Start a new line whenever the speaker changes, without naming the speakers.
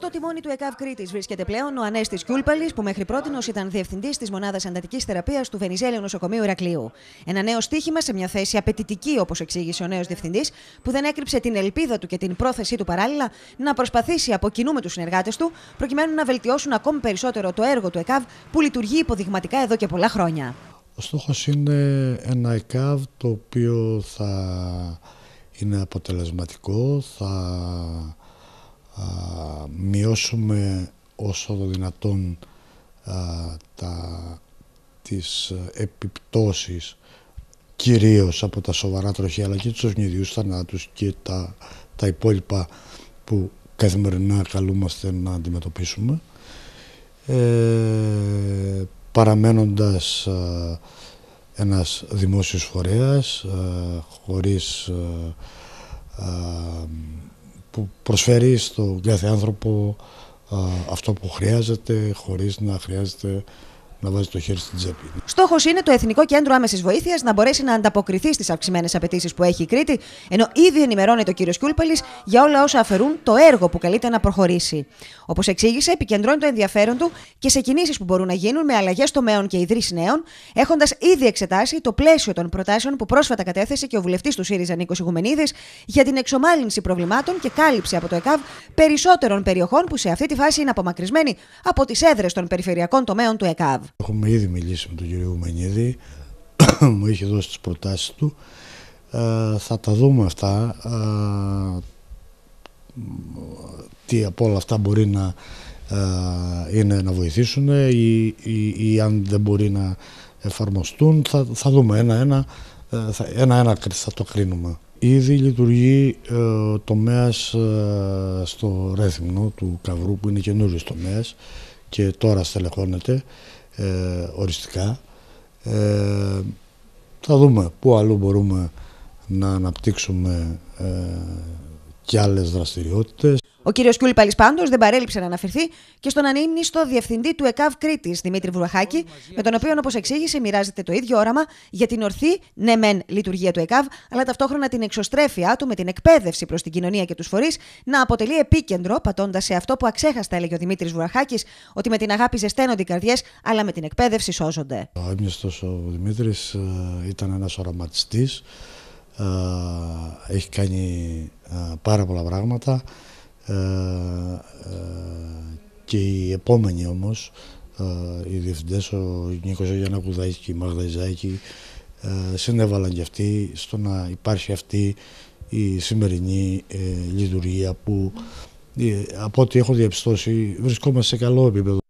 Στο τιμόνι του ΕΚΑΒ Κρήτης βρίσκεται πλέον ο Ανέστης Κιούλπαλης, που μέχρι πρώτη ήταν διευθυντής της μονάδας Αντατικής θεραπείας του Βενιζέλαιου Νοσοκομείου Ηρακλείου. Ένα νέο στίχημα σε μια θέση απαιτητική, όπως εξήγησε ο νέος διευθυντής, που δεν έκρυψε την ελπίδα του και την πρόθεσή του παράλληλα να προσπαθήσει από κοινού με τους συνεργάτες του, προκειμένου να βελτιώσουν ακόμη περισσότερο το έργο του ΕΚΑΒ που λειτουργεί υποδειγματικά εδώ και πολλά χρόνια.
Ο στόχος είναι ένα ΕΚΑΒ το οποίο θα είναι αποτελεσματικό, θα μειώσουμε όσο το δυνατόν τα, τις ε, επιπτώσεις κυρίως από τα σοβαρά τροχεία αλλά και τους ευνηδιούς θανάτους και τα, τα υπόλοιπα που καθημερινά καλούμαστε να αντιμετωπίσουμε ε, παραμένοντας α, ένας δημόσιος φορέας χωρίς που προσφέρει στον κάθε άνθρωπο αυτό που χρειάζεται χωρίς να χρειάζεται να βάζει το χέρι στην τσέπη.
Στόχος είναι το Εθνικό Κέντρο Άμεσης Βοήθειας να μπορέσει να ανταποκριθεί στις αυξημένες απαιτήσεις που έχει η Κρήτη, ενώ ήδη ενημερώνεται ο κ. Κιούλπαλη για όλα όσα αφαιρούν το έργο που καλείται να προχωρήσει. Όπως εξήγησε, επικεντρώνει το ενδιαφέρον του και σε κινήσεις που μπορούν να γίνουν με αλλαγές τομέων και ιδρύσεις νέων, έχοντας ήδη εξετάσει το πλαίσιο των προτάσεων που πρόσφατα κατέθεσε και ο βουλευτής του ΣΥΡΙΖΑ Νίκος Ιγουμενίδη για την εξομάλυνση προβλημάτων και κάλυψη από το ΕΚΑΒ περισσότερων περιοχών που σε αυτή τη φάση είναι απομακρυσμένοι από τις έδρες των περιφερειακών τομέων του ΕΚΑΒ.
Έχουμε ήδη μιλήσει με τον κύριο Μενίδη, μου είχε δώσει τις προτάσεις του. Ε, θα τα δούμε αυτά, ε, τι από όλα αυτά μπορεί να ε, είναι να βοηθήσουν ή, αν δεν μπορεί να εφαρμοστούν. Θα, θα δούμε ένα-ένα, ένα-ένα θα το κρίνουμε. Ήδη λειτουργεί το τομέας στο Ρέθιμνο του Καβρού που είναι καινούριο τομέας και τώρα στελεχώνεται. Ε, οριστικά. Ε, θα δούμε πού αλλού μπορούμε να αναπτύξουμε ε, και άλλες δραστηριότητες.
Ο κύριος Κιούλιπαλη πάντως δεν παρέλειψε να αναφερθεί και στον ανήμνηστο διευθυντή του ΕΚΑΒ Κρήτης, Δημήτρη Βουραχάκη, με τον οποίο, όπως εξήγησε, μοιράζεται το ίδιο όραμα για την ορθή, ναι, μεν λειτουργία του ΕΚΑΒ, αλλά ταυτόχρονα την εξωστρέφειά του με την εκπαίδευση προς την κοινωνία και τους φορείς να αποτελεί επίκεντρο, πατώντας σε αυτό που αξέχαστα έλεγε ο Δημήτρης Βουραχάκης, ότι με την αγάπη ζεσταίνονται οι καρδιές, αλλά με την εκπαίδευση σώζονται.
Ο ο Δημήτρης ε, ήταν ένας οραματιστής. Ε, έχει κάνει ε, πάρα πολλά πράγματα. Ε, ε, και οι επόμενοι όμως, ε, οι διευθυντές, ο Νίκος Γιαννακουδάκης και η Μάγδα Ιζάκη, συνέβαλαν και αυτοί στο να υπάρχει αυτή η σημερινή λειτουργία που από ό,τι έχω διαπιστώσει βρισκόμαστε σε καλό επίπεδο.